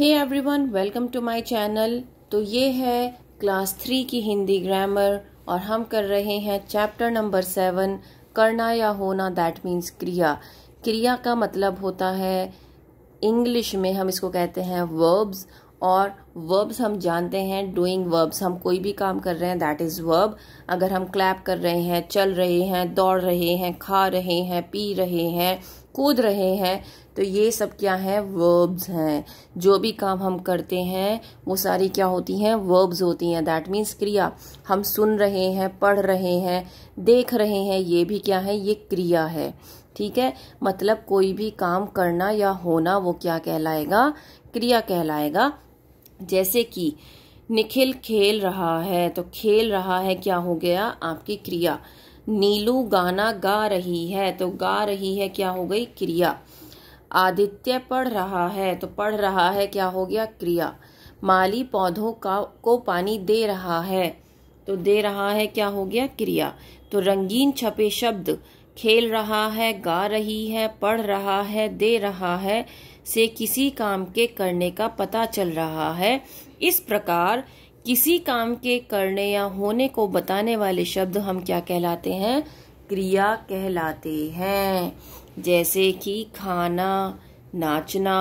hey everyone welcome to my channel तो ये है क्लास थ्री की हिंदी ग्रामर और हम कर रहे हैं चैप्टर नंबर सेवन करना या होना दैट मीन्स क्रिया क्रिया का मतलब होता है इंग्लिश में हम इसको कहते हैं वर्ब्स और वर्ब्स हम जानते हैं डूइंग वर्ब्स हम कोई भी काम कर रहे हैं दैट इज़ वर्ब अगर हम क्लैप कर रहे हैं चल रहे हैं दौड़ रहे हैं खा रहे हैं पी रहे हैं कूद रहे हैं तो ये सब क्या है वर्ब्स हैं जो भी काम हम करते हैं वो सारी क्या होती हैं वर्ब्स होती हैं दैट मीन्स क्रिया हम सुन रहे हैं पढ़ रहे हैं देख रहे हैं ये भी क्या है ये क्रिया है ठीक है मतलब कोई भी काम करना या होना वो क्या कहलाएगा क्रिया कहलाएगा जैसे कि निखिल खेल रहा है तो खेल रहा है क्या हो गया आपकी क्रिया नीलू गाना गा रही है तो गा रही है क्या हो गई क्रिया आदित्य पढ़ रहा है तो पढ़ रहा है क्या हो गया क्रिया माली पौधों का को पानी दे रहा है तो दे रहा है क्या हो गया क्रिया तो रंगीन छपे शब्द खेल रहा है गा रही है पढ़ रहा है दे रहा है से किसी काम के करने का पता चल रहा है इस प्रकार किसी काम के करने या होने को बताने वाले शब्द हम क्या कहलाते हैं क्रिया कहलाते हैं जैसे कि खाना नाचना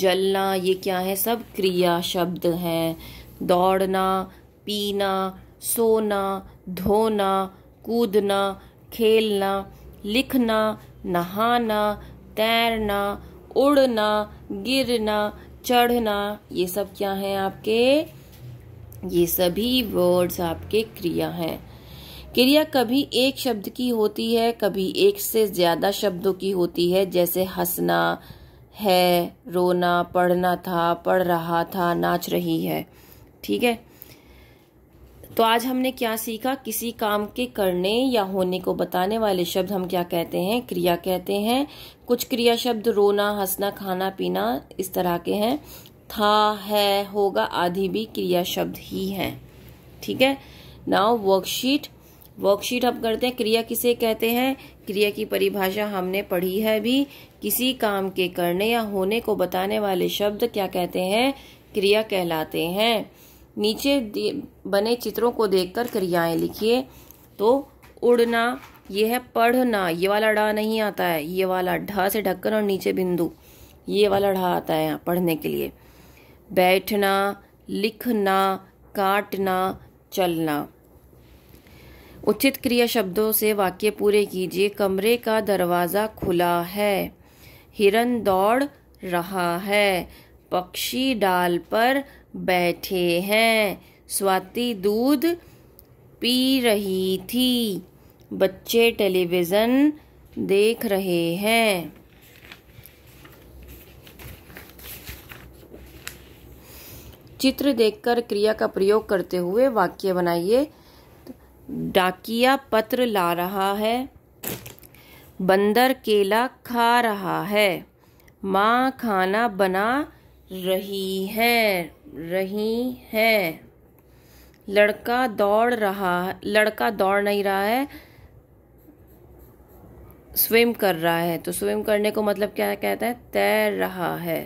जलना ये क्या है सब क्रिया शब्द हैं दौड़ना पीना सोना धोना कूदना खेलना लिखना नहाना तैरना उड़ना गिरना चढ़ना ये सब क्या है आपके ये सभी वर्ड्स आपके क्रिया हैं क्रिया कभी एक शब्द की होती है कभी एक से ज़्यादा शब्दों की होती है जैसे हंसना है रोना पढ़ना था पढ़ रहा था नाच रही है ठीक है तो आज हमने क्या सीखा किसी काम के करने या होने को बताने वाले शब्द हम क्या कहते हैं क्रिया कहते हैं कुछ क्रिया शब्द रोना हंसना खाना पीना इस तरह के हैं था है होगा आदि भी क्रिया शब्द ही है ठीक है नाउ वर्कशीट वर्कशीट हम करते हैं क्रिया किसे कहते हैं क्रिया की परिभाषा हमने पढ़ी है भी किसी काम के करने या होने को बताने वाले शब्द क्या कहते हैं क्रिया कहलाते हैं नीचे बने चित्रों को देखकर क्रियाएं लिखिए तो उड़ना ये है पढ़ना ये वाला ढा नहीं आता है ये वाला ढा से ढक्कन और नीचे बिंदु ये वाला ढा आता है यहाँ पढ़ने के लिए बैठना लिखना काटना चलना उचित क्रिया शब्दों से वाक्य पूरे कीजिए कमरे का दरवाज़ा खुला है हिरन दौड़ रहा है पक्षी डाल पर बैठे हैं स्वाति दूध पी रही थी बच्चे टेलीविज़न देख रहे हैं चित्र देखकर क्रिया का प्रयोग करते हुए वाक्य बनाइए डाकिया पत्र ला रहा है बंदर केला खा रहा है माँ खाना बना रही है रही है लड़का दौड़ रहा लड़का दौड़ नहीं रहा है स्विम कर रहा है तो स्विम करने को मतलब क्या कहता है तैर रहा है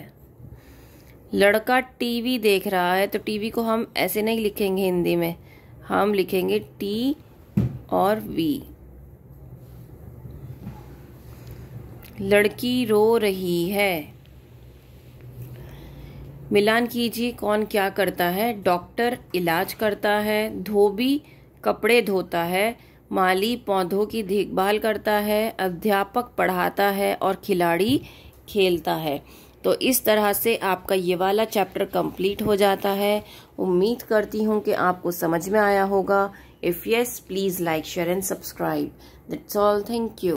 लड़का टीवी देख रहा है तो टीवी को हम ऐसे नहीं लिखेंगे हिंदी में हम लिखेंगे टी और वी लड़की रो रही है मिलान कीजिए कौन क्या करता है डॉक्टर इलाज करता है धोबी कपड़े धोता है माली पौधों की देखभाल करता है अध्यापक पढ़ाता है और खिलाड़ी खेलता है तो इस तरह से आपका ये वाला चैप्टर कंप्लीट हो जाता है उम्मीद करती हूँ कि आपको समझ में आया होगा if yes please like share and subscribe that's all thank you